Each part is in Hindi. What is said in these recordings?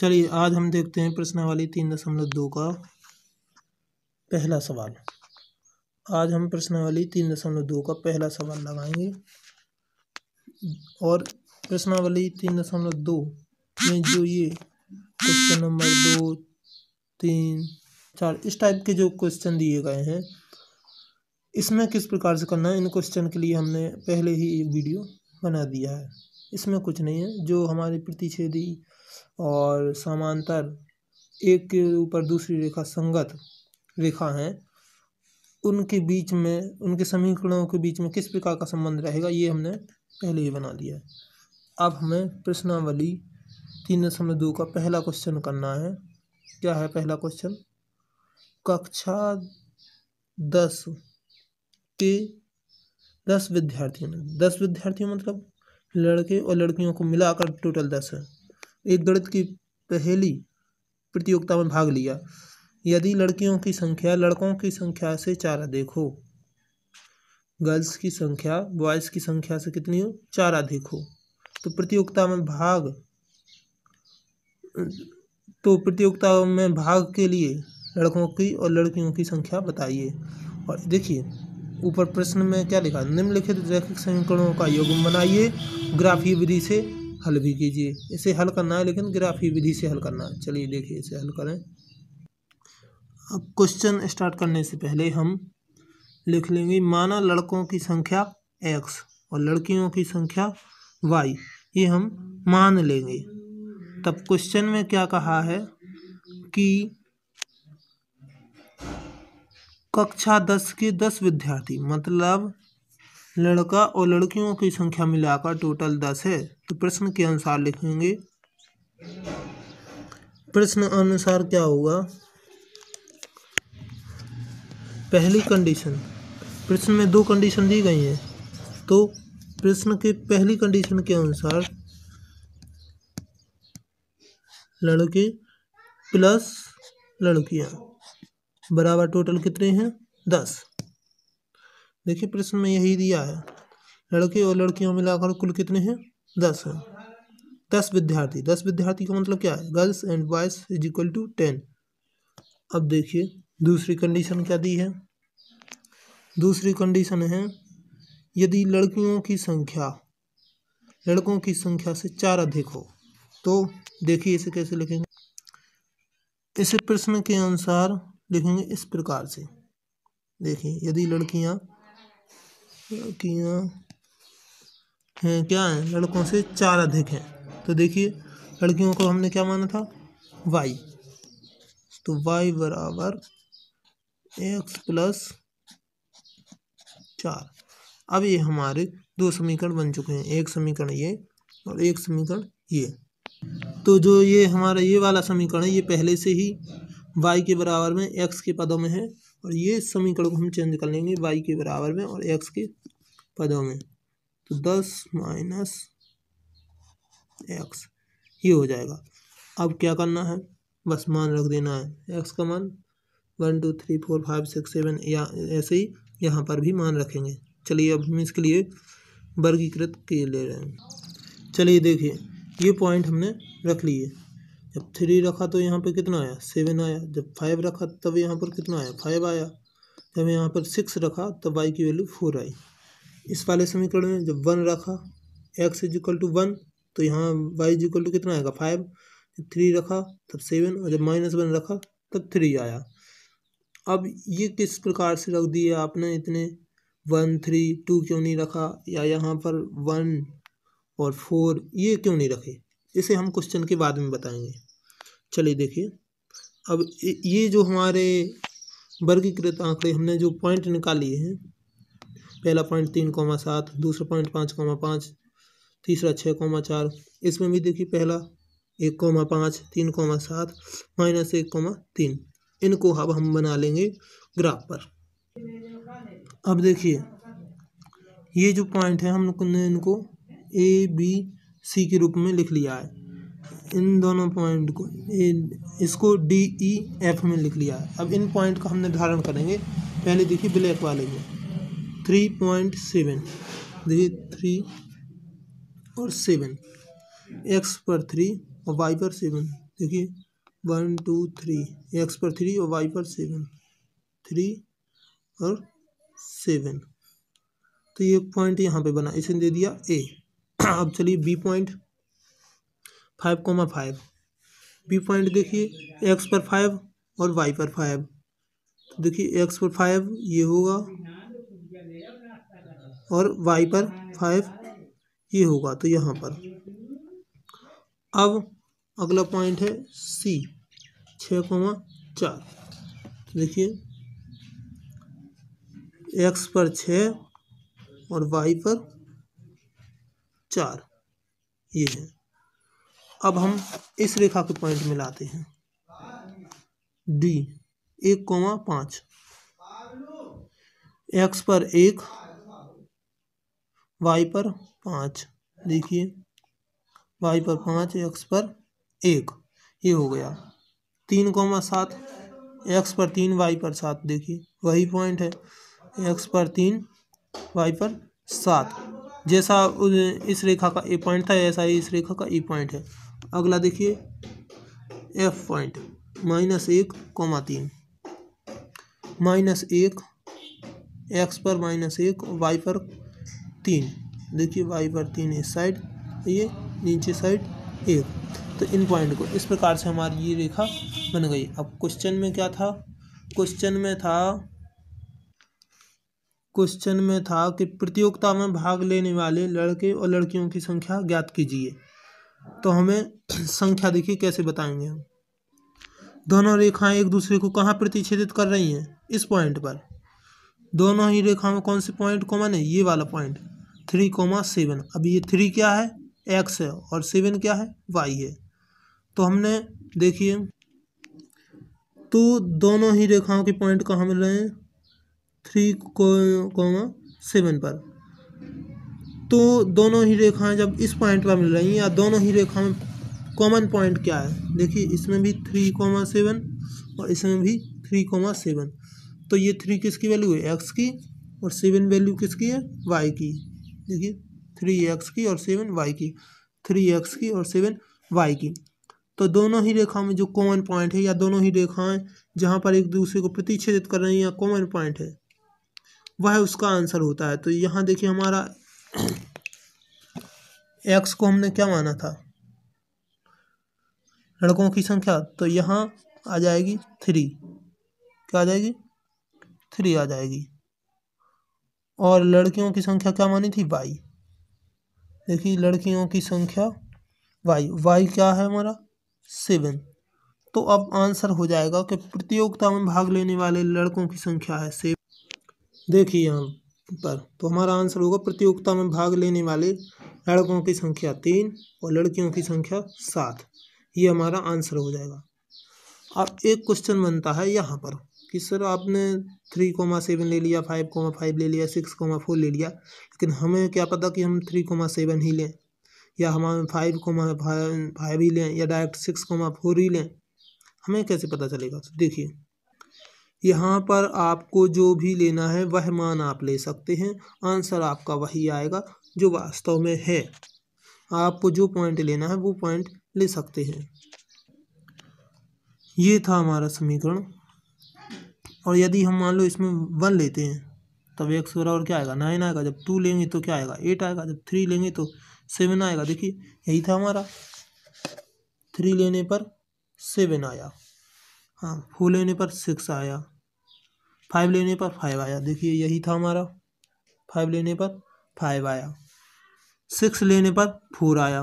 चलिए आज हम देखते हैं प्रश्नावली तीन दशमलव दो का पहला सवाल आज हम प्रश्नावली तीन दशमलव दो का पहला सवाल लगाएंगे और प्रश्नावली तीन दशमलव दो में जो ये क्वेश्चन नंबर दो तीन चार इस टाइप के जो क्वेश्चन दिए गए हैं इसमें किस प्रकार से करना है इन क्वेश्चन के लिए हमने पहले ही वीडियो बना दिया है इसमें कुछ नहीं है जो हमारे प्रतिच्छेदी और समांतर एक के ऊपर दूसरी रेखा संगत रेखा हैं उनके बीच में उनके समीकरणों के बीच में किस प्रकार का संबंध रहेगा ये हमने पहले ही बना लिया है अब हमें प्रश्नावली तीन दशमलव दो का पहला क्वेश्चन करना है क्या है पहला क्वेश्चन कक्षा दस के दस विद्यार्थियों दस विद्यार्थियों मतलब लड़के और लड़कियों को मिलाकर टोटल दस है एक गणित की पहली प्रतियोगिता में भाग लिया यदि लड़कियों की संख्या लड़कों की संख्या से चार अधिक हो गर्ल्स की संख्या बॉयज़ की संख्या से कितनी हो चार अधिक हो तो प्रतियोगिता में भाग तो प्रतियोगिता में भाग के लिए लड़कों की और लड़कियों की संख्या बताइए और देखिए ऊपर प्रश्न में क्या लिखा निम्नलिखित रैखिक समीकरणों का योग बनाइए ग्राफीय विधि से हल भी कीजिए इसे हल करना है लेकिन ग्राफी विधि से हल करना है चलिए देखिए इसे हल करें अब क्वेश्चन स्टार्ट करने से पहले हम लिख लेंगे माना लड़कों की संख्या एक्स और लड़कियों की संख्या वाई ये हम मान लेंगे तब क्वेश्चन में क्या कहा है कि कक्षा दस के दस विद्यार्थी मतलब लड़का और लड़कियों की संख्या मिलाकर टोटल दस है तो प्रश्न के अनुसार लिखेंगे प्रश्न अनुसार क्या होगा पहली कंडीशन प्रश्न में दो कंडीशन दी गई हैं तो प्रश्न के पहली कंडीशन के अनुसार लड़के प्लस लड़कियां बराबर टोटल कितने हैं दस देखिए प्रश्न में यही दिया है लड़के और लड़कियों मिलाकर कुल कितने हैं दस है दस विद्यार्थी दस विद्यार्थी का मतलब क्या है girls and boys is equal to ten अब देखिए दूसरी कंडीशन क्या दी है दूसरी कंडीशन है यदि लड़कियों की संख्या लड़कों की संख्या से चार अधिक हो तो देखिए इसे कैसे लिखेंगे इस प्रश्न के अनुसार लिखेंगे इस प्रकार से देखिए यदि लड़कियां लड़कियाँ हैं क्या हैं लड़कों से चार अधिक हैं तो देखिए लड़कियों को हमने क्या माना था वाई तो वाई बराबर एक्स प्लस चार अब ये हमारे दो समीकरण बन चुके हैं एक समीकरण ये और एक समीकरण ये तो जो ये हमारा ये वाला समीकरण है ये पहले से ही वाई के बराबर में एक्स के पदों में है और ये समीकरण को हम चेंज कर लेंगे वाई के बराबर में और एक्स के पदों में तो दस माइनस एक्स ये हो जाएगा अब क्या करना है बस मान रख देना है एक्स का मान one two three four five six seven या ऐसे ही यहाँ पर भी मान रखेंगे चलिए अब हम इसके लिए वर्गीकृत के ले रहे हैं चलिए देखिए ये पॉइंट हमने रख लिए जब थ्री रखा तो यहाँ पर कितना आया सेवन आया जब फाइव रखा तब यहाँ पर कितना आया फाइव आया जब यहाँ पर सिक्स रखा तब वाई की वैल्यू फोर आई इस वाले समीकरण में जब वन रखा X is equal to one तो यहाँ वाई इज इक्वल टू कितना आएगा फाइव जब थ्री रखा तब सेवन और जब माइनस वन रखा तब थ्री आया अब ये किस प्रकार से रख दिए आपने इतने वन थ्री टू क्यों नहीं रखा या यहाँ पर वन और फोर ये क्यों नहीं रखे इसे हम क्वेश्चन के बाद में बताएंगे चलिए देखिए अब ये जो हमारे वर्गीकृत आंकड़े हमने जो पॉइंट निकालिए हैं पहला पॉइंट तीन कौमा सात दूसरा पॉइंट पाँच कौमा पाँच तीसरा छः कौमा चार इसमें भी देखिए पहला एक कौमा पाँच तीन कौमा सात माइनस एक कौमा तीन इनको अब हम बना लेंगे ग्राफ पर अब देखिए ये जो पॉइंट है हम लोगों ने इनको ए बी सी के रूप में लिख लिया है इन दोनों पॉइंट को इसको डी ई एफ में लिख लिया है अब इन पॉइंट का हम निर्धारण करेंगे पहले देखिए ब्लैक वाले में थ्री पॉइंट सेवन देखिए थ्री और सेवन एक्स पर थ्री और वाई पर सेवन देखिए वन टू थ्री एक्स पर थ्री और वाई पर सेवन थ्री और सेवन तो ये पॉइंट यहाँ पे बना इसे दे दिया ए अब चलिए B point five comma five B point देखिए एक्स पर फाइव और वाई पर फाइव तो देखिए एक्स पर फाइव ये होगा और वाई पर फाइव ये होगा तो यहाँ पर अब अगला पॉइंट है सी छः कोमा चार तो देखिए एक्स पर छः और वाई पर चार ये है अब हम इस रेखा के पॉइंट में लाते हैं डी एक कोमा पांच एक्स पर एक वाई पर पांच देखिए वाई पर पांच एक्स पर एक ये हो गया तीन कोमा सात एक्स पर तीन वाई पर सात देखिए वही पॉइंट है एक्स पर तीन वाई पर सात जैसा इस रेखा का ए पॉइंट था ऐसा ही इस रेखा का ई पॉइंट है अगला देखिए एफ पॉइंट माइनस एक कॉमा तीन माइनस एक एक्स पर माइनस एक वाई पर तीन देखिए वाई पर तीन इस साइड ये नीचे साइड एक तो इन पॉइंट को इस प्रकार से हमारी ये रेखा बन गई अब क्वेश्चन में क्या था क्वेश्चन में था क्वेश्चन में था कि प्रतियोगिता में भाग लेने वाले लड़के और लड़कियों की संख्या ज्ञात कीजिए तो हमें संख्या देखिए कैसे बताएंगे हम दोनों रेखाएं एक दूसरे को कहाँ प्रतिच्छेदित कर रही हैं इस पॉइंट पर दोनों ही रेखाओं कौन से पॉइंट कॉमन है ये वाला पॉइंट थ्री कोमा सेवन अब ये थ्री क्या है एक्स है और सेवन क्या है वाई है तो हमने देखिए तो दोनों ही रेखाओं के पॉइंट कहाँ मिल रहे हैं थ्री कोमा सेवन पर तो दोनों ही रेखाएं जब इस पॉइंट पर मिल रही हैं या दोनों ही रेखा में कॉमन पॉइंट क्या है देखिए इसमें भी थ्री कॉमा सेवन और इसमें भी थ्री कॉमा सेवन तो ये थ्री किसकी वैल्यू है एक्स की और सेवन वैल्यू किसकी है वाई की देखिए थ्री एक्स की और सेवन वाई की थ्री एक्स की और सेवन वाई की तो दोनों ही रेखाओं में जो कॉमन पॉइंट है या दोनों ही रेखाएँ जहाँ पर एक दूसरे को प्रतिच्छेदित कर रही हैं कॉमन पॉइंट है वह उसका आंसर होता है तो यहाँ देखिए हमारा एक्स को हमने क्या माना था लड़कों की संख्या तो यहाँ आ जाएगी थ्री क्या आ जाएगी थ्री आ जाएगी और लड़कियों की संख्या क्या मानी थी वाई देखिए लड़कियों की संख्या वाई वाई क्या है हमारा सेवन तो अब आंसर हो जाएगा कि प्रतियोगिता में भाग लेने वाले लड़कों की संख्या है सेवन देखिए हम पर तो हमारा आंसर होगा प्रतियोगिता में भाग लेने वाले लड़कों की संख्या तीन और लड़कियों की संख्या सात ये हमारा आंसर हो जाएगा अब एक क्वेश्चन बनता है यहाँ पर कि सर आपने थ्री कोमा सेवन ले लिया फाइव कोमा फाइव ले लिया सिक्स कोमा फोर ले लिया लेकिन हमें क्या पता कि हम थ्री कोमा सेवन ही लें या हमारे फाइव कोमा फाइव ही लें या डायरेक्ट सिक्स कोमा फोर ही लें हमें कैसे पता चलेगा तो देखिए यहाँ पर आपको जो भी लेना है वह मान आप ले सकते हैं आंसर आपका वही आएगा जो वास्तव में है आपको जो पॉइंट लेना है वो पॉइंट ले सकते हैं ये था हमारा समीकरण और यदि हम मान लो इसमें वन लेते हैं तब एक्स बराबर क्या आएगा नाइन आएगा जब टू लेंगे तो क्या आएगा एट आएगा जब थ्री लेंगे तो सेवन आएगा देखिए यही था हमारा थ्री लेने पर सेवन आया हाँ फोर लेने पर सिक्स आया फाइव लेने पर फाइव आया देखिए यही था हमारा फाइव लेने पर फाइव आया सिक्स लेने पर फोर आया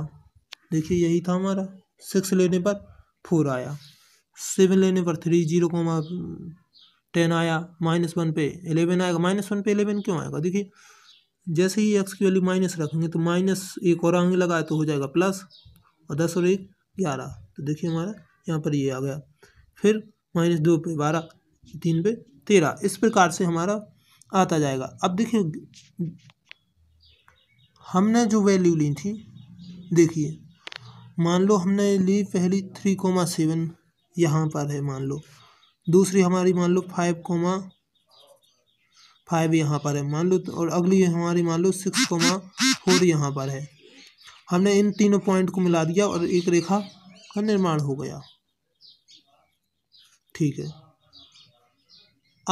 देखिए यही था हमारा सिक्स लेने पर फोर आया सेवन लेने पर थ्री जीरो को टेन आया माइनस वन पे एलेवन आएगा माइनस वन पे एलेवन क्यों आएगा देखिए जैसे ही एक्स की वैल्यू माइनस रखेंगे तो माइनस एक और आगे लगाए तो हो जाएगा प्लस और दस और एक ग्यारह तो देखिए हमारा यहाँ पर ये आ गया फिर माइनस दो पे बारह तीन पे तेरह इस प्रकार से हमारा आता जाएगा अब देखिए हमने जो वैल्यू ली थी देखिए मान लो हमने ली पहली थ्री कोमा सेवन यहाँ पर है मान लो दूसरी हमारी मान लो फाइव कोमा फाइव यहाँ पर है मान लो तो और अगली हमारी मान लो सिक्स कोमा फोर यहाँ पर है हमने इन तीनों पॉइंट को मिला दिया और एक रेखा का निर्माण हो गया ठीक है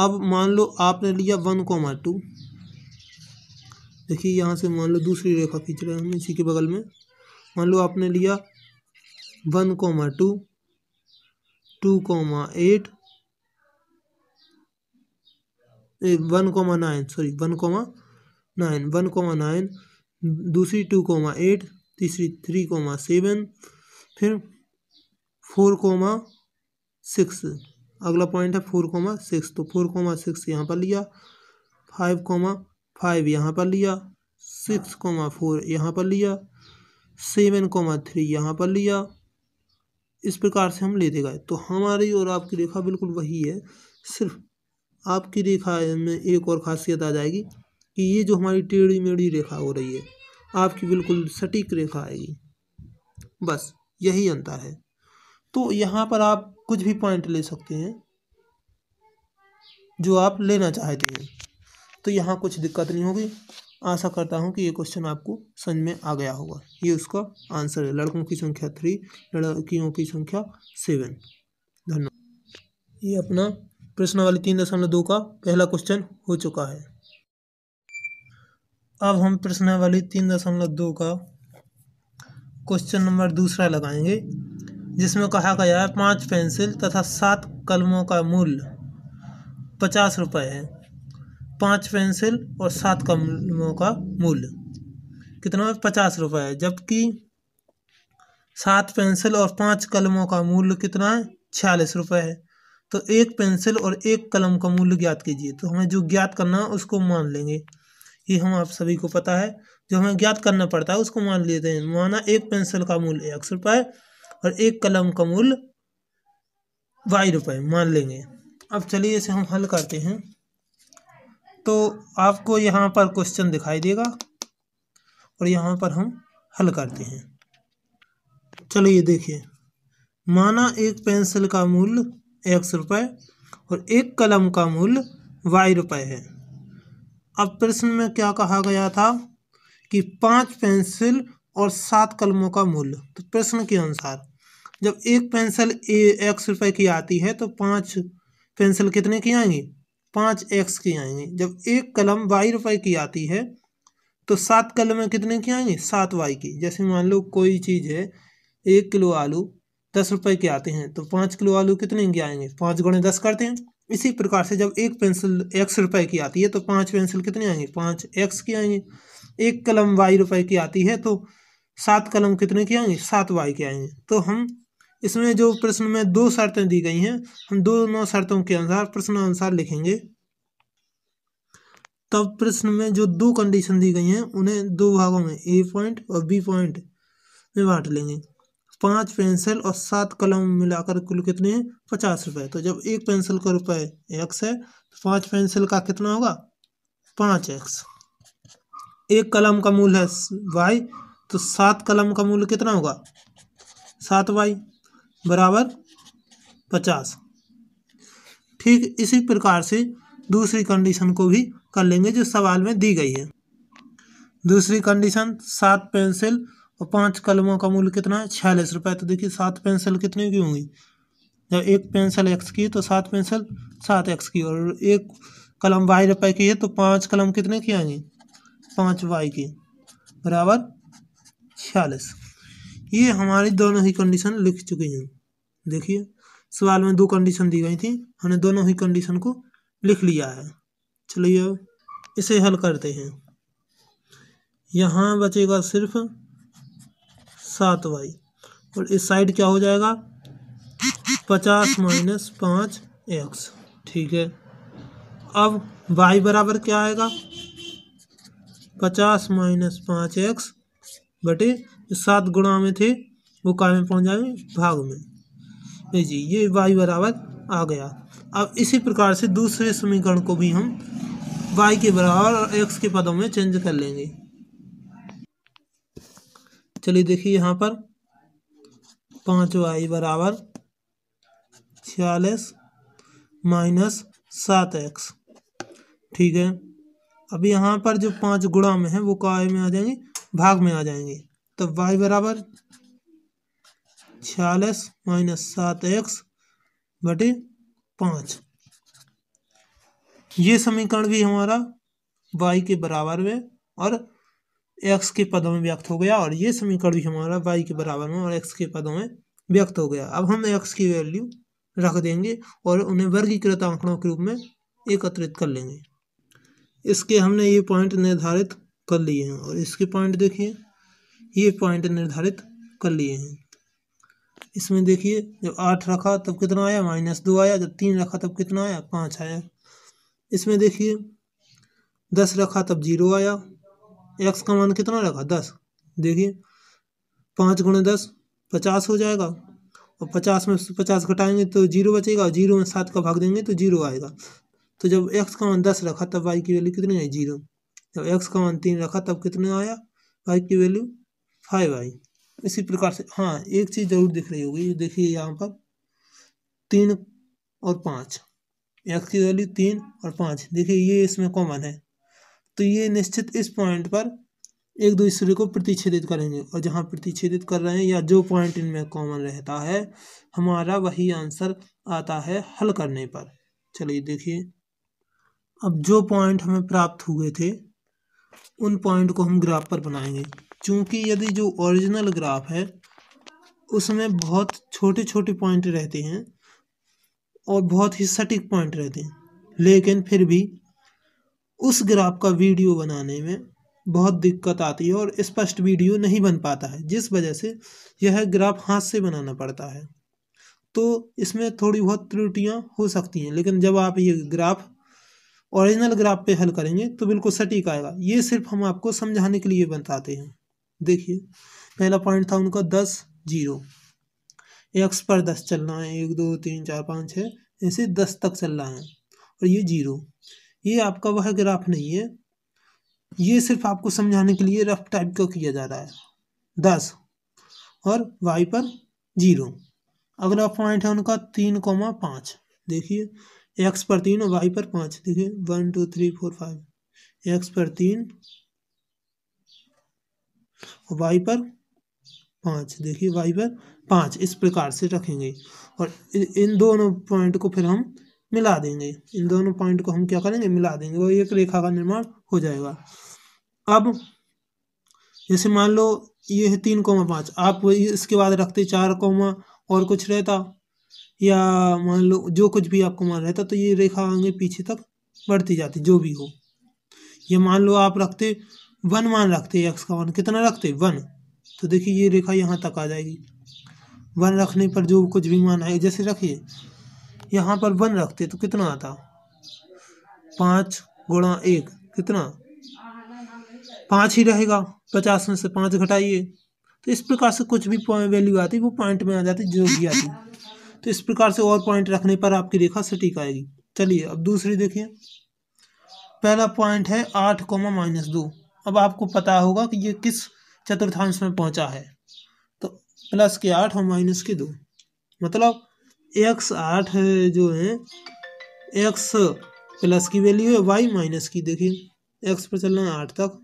अब मान लो आपने लिया वन कोमा टू देखिए यहाँ से मान लो दूसरी रेखा खींच रहे हैं हम इसी के बगल में मान लो आपने लिया one comma two two comma eight one comma nine sorry one comma nine one comma nine दूसरी टू कोमा एट तीसरी थ्री कोमा सेवन फिर फोर कोमा सिक्स अगला पॉइंट है फोर कोमा सिक्स तो फोर कोमा सिक्स यहाँ पर लिया फाइव कोमा फाइव यहाँ पर लिया सिक्स कोमा फोर यहाँ पर लिया सेवन कोमा थ्री यहाँ पर लिया इस प्रकार से हम लेते गए तो हमारी और आपकी रेखा बिल्कुल वही है सिर्फ आपकी रेखा में एक और खासियत आ जाएगी कि ये जो हमारी टेढ़ी मेढ़ी रेखा हो रही है आपकी बिल्कुल सटीक रेखा आएगी बस यही अंतर है तो यहाँ पर आप कुछ भी पॉइंट ले सकते हैं जो आप लेना चाहते हैं तो यहाँ कुछ दिक्कत नहीं होगी आशा करता हूँ कि ये क्वेश्चन आपको समझ में आ गया होगा ये उसका आंसर है लड़कों की संख्या थ्री लड़कियों की संख्या सेवन धन्यवाद ये अपना प्रश्न वाले तीन दशमलव दो का पहला क्वेश्चन हो चुका है अब हम प्रश्न वाली तीन दशमलव दो का क्वेश्चन नंबर दूसरा लगाएंगे जिसमें कहा गया है पाँच पेंसिल तथा सात कलमों का मूल्य पचास रुपये है पाँच पेंसिल और सात कलमों का मूल्य कितना पचास रुपये है जबकि सात पेंसिल और पाँच कलमों का मूल्य कितना है छियालीस रुपये है तो एक पेंसिल और एक कलम का मूल्य ज्ञात कीजिए तो हमें जो ज्ञात करना है उसको मान लेंगे ये हम आप सभी को पता है जो हमें ज्ञात करना पड़ता है उसको मान लेते हैं माना एक पेंसिल का मूल्य सौ रुपये और एक कलम का मूल बाई रुपये मान लेंगे अब चलिए इसे हम हल करते हैं तो आपको यहाँ पर क्वेश्चन दिखाई देगा और यहाँ पर हम हल करते हैं चलिए देखिए माना एक पेंसिल का मूल्य एक्स रुपये और एक कलम का मूल्य वाई रुपये है अब प्रश्न में क्या कहा गया था कि पांच पेंसिल और सात कलमों का मूल्य तो प्रश्न के अनुसार जब एक पेंसिल ए एक्स रुपए की आती है तो पाँच पेंसिल कितने की आएंगी पाँच एक्स की आएंगी जब एक कलम वाई रुपए की आती है तो सात कलमें कितने की आएंगी सात वाई की जैसे मान लो कोई चीज़ है एक किलो आलू दस रुपए के आते हैं तो पाँच किलो आलू कितने के आएंगे पाँच गुणे दस करते हैं इसी प्रकार से जब एक पेंसिल एक्स रुपए की आती है तो पाँच पेंसिल कितने आएंगे पाँच एक्स की आएंगे एक कलम वाई रुपए की आती है तो सात कलम कितने की आएंगे सात वाई के आएंगे तो हम इसमें जो प्रश्न में दो शर्तें दी गई हैं हम दोनों शर्तों के अनुसार प्रश्न अनुसार लिखेंगे तब प्रश्न में जो दो कंडीशन दी गई हैं उन्हें दो भागों में ए पॉइंट और बी पॉइंट में बांट लेंगे पांच पेंसिल और सात कलम मिलाकर कुल कितने हैं पचास रुपये तो जब एक पेंसिल का रुपये एक्स है तो पांच पेंसिल का कितना होगा पाँच एक्स एक कलम का मूल है वाई तो सात कलम का मूल कितना होगा सात वाई बराबर पचास ठीक इसी प्रकार से दूसरी कंडीशन को भी कर लेंगे जो सवाल में दी गई है दूसरी कंडीशन सात पेंसिल और पांच कलमों का मूल्य कितना है छियालीस रुपये तो देखिए सात पेंसिल कितनी की होंगी जब एक पेंसिल एक्स की तो सात पेंसिल सात एक्स की और एक कलम वाई रुपये की है तो पांच कलम कितने की आएंगी पाँच वाई की बराबर छियालीस ये हमारी दोनों ही कंडीशन लिख चुकी हैं देखिए सवाल में दो कंडीशन दी गई थी हमने दोनों ही कंडीशन को लिख लिया है चलिए अब इसे हल करते हैं यहाँ बचेगा सिर्फ सात वाई और इस साइड क्या हो जाएगा पचास माइनस पाँच एक्स ठीक है अब वाई बराबर क्या आएगा पचास माइनस पाँच एक्स बटे जो सात गुणा में थे वो काय में पहुँच जाएंगे भाग में जी ये वाई बराबर आ गया अब इसी प्रकार से दूसरे समीकरण को भी हम वाई के बराबर और एक्स के पदों में चेंज कर लेंगे चलिए देखिए यहाँ पर पाँच वाई बराबर छियालीस माइनस सात एक्स ठीक है अब यहाँ पर जो पाँच गुणा में है वो काय में आ जाएंगे भाग में आ जाएंगे तो वाई बराबर छियालीस माइनस सात एक्स बटे पाँच ये समीकरण भी हमारा वाई के बराबर में और एक्स के पदों में व्यक्त हो गया और ये समीकरण भी हमारा वाई के बराबर में और एक्स के पदों में व्यक्त हो गया अब हम एक्स की वैल्यू रख देंगे और उन्हें वर्गीकृत आंकड़ों के रूप में एकत्रित कर लेंगे इसके हमने ये पॉइंट निर्धारित कर लिए हैं और इसके पॉइंट देखिए ये पॉइंट निर्धारित कर लिए हैं इसमें देखिए जब आठ रखा तब कितना आया माइनस दो आया जब तीन रखा तब कितना आया पाँच आया इसमें देखिए दस रखा तब जीरो आया एक्स का मान कितना रखा दस देखिए पाँच गुणे दस पचास हो जाएगा और पचास में पचास घटाएंगे तो जीरो बचेगा और जीरो में सात का भाग देंगे तो जीरो आएगा तो जब एक्स का मान दस रखा तब वाई की वैल्यू कितनी आई जीरो जब एक्स का मान तीन रखा तब कितना आया वाई की वैल्यू फाइव आई इसी प्रकार से हाँ एक चीज़ ज़रूर दिख रही होगी देखिए यहाँ पर तीन और पाँच एक्स की वैल्यू तीन और पाँच देखिए ये इसमें कॉमन है तो ये निश्चित इस पॉइंट पर एक दूसरे को प्रतिच्छेदित करेंगे और जहाँ प्रतिच्छेदित कर रहे हैं या जो पॉइंट इनमें कॉमन रहता है हमारा वही आंसर आता है हल करने पर चलिए देखिए अब जो पॉइंट हमें प्राप्त हुए थे उन पॉइंट को हम ग्राफ पर बनाएंगे क्योंकि यदि जो ओरिजिनल ग्राफ है उसमें बहुत छोटे छोटे पॉइंट रहते हैं और बहुत ही सटीक पॉइंट रहते हैं लेकिन फिर भी उस ग्राफ का वीडियो बनाने में बहुत दिक्कत आती है और स्पष्ट वीडियो नहीं बन पाता है जिस वजह से यह ग्राफ हाथ से बनाना पड़ता है तो इसमें थोड़ी बहुत त्रुटियां हो सकती हैं लेकिन जब आप ये ग्राफ ओरिजिनल ग्राफ पे हल करेंगे तो बिल्कुल सटीक आएगा ये सिर्फ हम आपको समझाने के लिए बताते हैं देखिए पहला पॉइंट था उनका दस जीरो एक्स पर दस चलना है एक दो तीन चार पाँच छः ऐसे दस तक चल रहा है और ये जीरो ये आपका वह ग्राफ नहीं है ये सिर्फ आपको समझाने के लिए रफ टाइप का किया जा रहा है दस और वाई पर जीरो अगला पॉइंट है उनका तीन कोमा पाँच देखिए एक्स पर तीन और वाई पर पाँच देखिए one two three four five X पर तीन और वाई पर पाँच देखिए वाई पर पाँच इस प्रकार से रखेंगे और इन दोनों पॉइंट को फिर हम मिला देंगे इन दोनों पॉइंट को हम क्या करेंगे मिला देंगे और एक रेखा का निर्माण हो जाएगा अब जैसे मान लो ये है तीन कोमा पाँच आप इसके बाद रखते चार कोमा और कुछ रहता या मान लो जो कुछ भी आपको मान रहता तो ये रेखा आगे पीछे तक बढ़ती जाती जो भी हो या मान लो आप रखते वन मान रखते एक्स का वन कितना रखते वन तो देखिए ये रेखा यहाँ तक आ जाएगी वन रखने पर जो कुछ भी मान आए जैसे रखिए यहाँ पर वन रखते तो कितना आता पाँच गुणा एक कितना पाँच ही रहेगा पचास में से पाँच घटाइए तो इस प्रकार से कुछ भी वैल्यू आती वो पॉइंट में आ जाती जो भी आती तो इस प्रकार से और पॉइंट रखने पर आपकी रेखा सटीक आएगी चलिए अब दूसरी देखिए पहला पॉइंट है आठ कोमा माइनस दो अब आपको पता होगा कि ये किस चतुर्थांश में पहुंचा है तो प्लस के आठ और माइनस के दो मतलब एक्स आठ है जो है एक्स प्लस की वैल्यू है वाई माइनस की देखिए एक्स पर चलना है आठ तक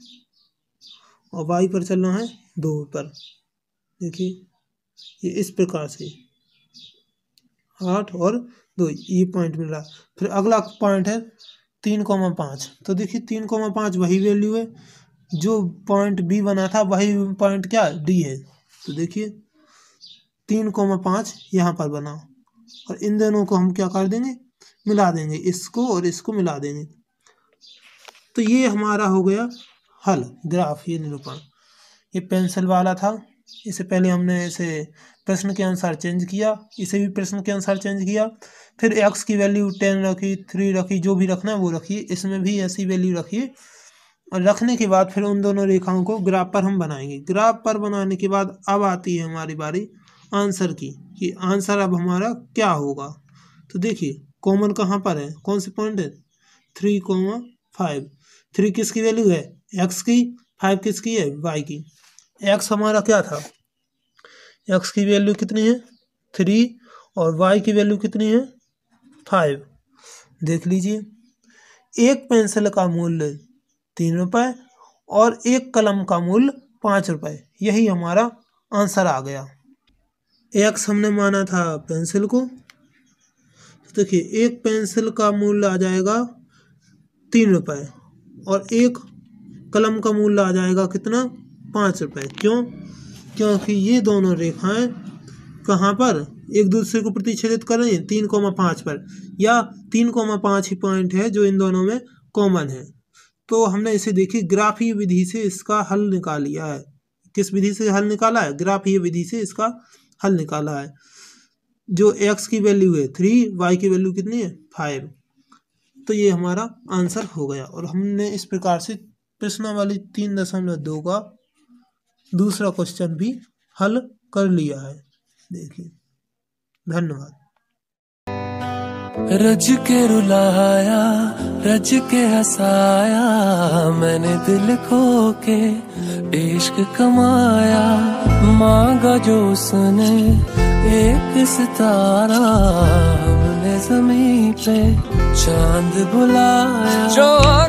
और वाई पर चलना है दो पर देखिए ये इस प्रकार से आठ और दो ये पॉइंट मिला फिर अगला पॉइंट है तीन कॉमा पाँच तो देखिए तीन कॉमा पाँच वही वैल्यू है जो पॉइंट बी बना था वही पॉइंट क्या डी है तो देखिए तीन कोमा पाँच यहाँ पर बना और इन दोनों को हम क्या कर देंगे मिला देंगे इसको और इसको मिला देंगे तो ये हमारा हो गया हल ग्राफ ये निरूपण ये पेंसिल वाला था इसे पहले हमने इसे प्रश्न के अनुसार चेंज किया इसे भी प्रश्न के अनुसार चेंज किया फिर एक्स की वैल्यू टेन रखी थ्री रखी जो भी रखना है वो रखिए इसमें भी ऐसी वैल्यू रखिए और रखने के बाद फिर उन दोनों रेखाओं को ग्राफ पर हम बनाएंगे ग्राफ पर बनाने के बाद अब आती है हमारी बारी आंसर की कि आंसर अब हमारा क्या होगा तो देखिए कॉमन कहाँ पर है कौन से पॉइंट है थ्री कॉमा फाइव थ्री किसकी वैल्यू है एक्स की फाइव किसकी है वाई की एक्स हमारा क्या था एक्स की वैल्यू कितनी है थ्री और वाई की वैल्यू कितनी है फाइव देख लीजिए एक पेंसिल का मूल्य तीन रुपये और एक कलम का मूल्य पाँच रुपये यही हमारा आंसर आ गया एक्स हमने माना था पेंसिल को तो देखिए एक पेंसिल का मूल्य आ जाएगा तीन रुपये और एक कलम का मूल्य आ जाएगा कितना पाँच रुपये क्यों क्योंकि ये दोनों रेखाएं कहाँ पर एक दूसरे को प्रतिच्छेदित कर रही हैं तीन कोमा पाँच पर या तीन कोमा पाँच ही पॉइंट है जो इन दोनों में कॉमन है तो हमने इसे देखी ग्राफीय विधि से इसका हल निकाल लिया है किस विधि से हल निकाला है ग्राफीय विधि से इसका हल निकाला है जो एक्स की वैल्यू है थ्री वाई की वैल्यू कितनी है फाइव तो ये हमारा आंसर हो गया और हमने इस प्रकार से प्रश्नावली तीन दशमलव दो का दूसरा क्वेश्चन भी हल कर लिया है देखिए धन्यवाद रज के रुलाया रज के हसाया मैंने दिल खो के इश्क कमाया मांगा जो उसने एक सितारा हमने जमीन पे चांद बुलाया जो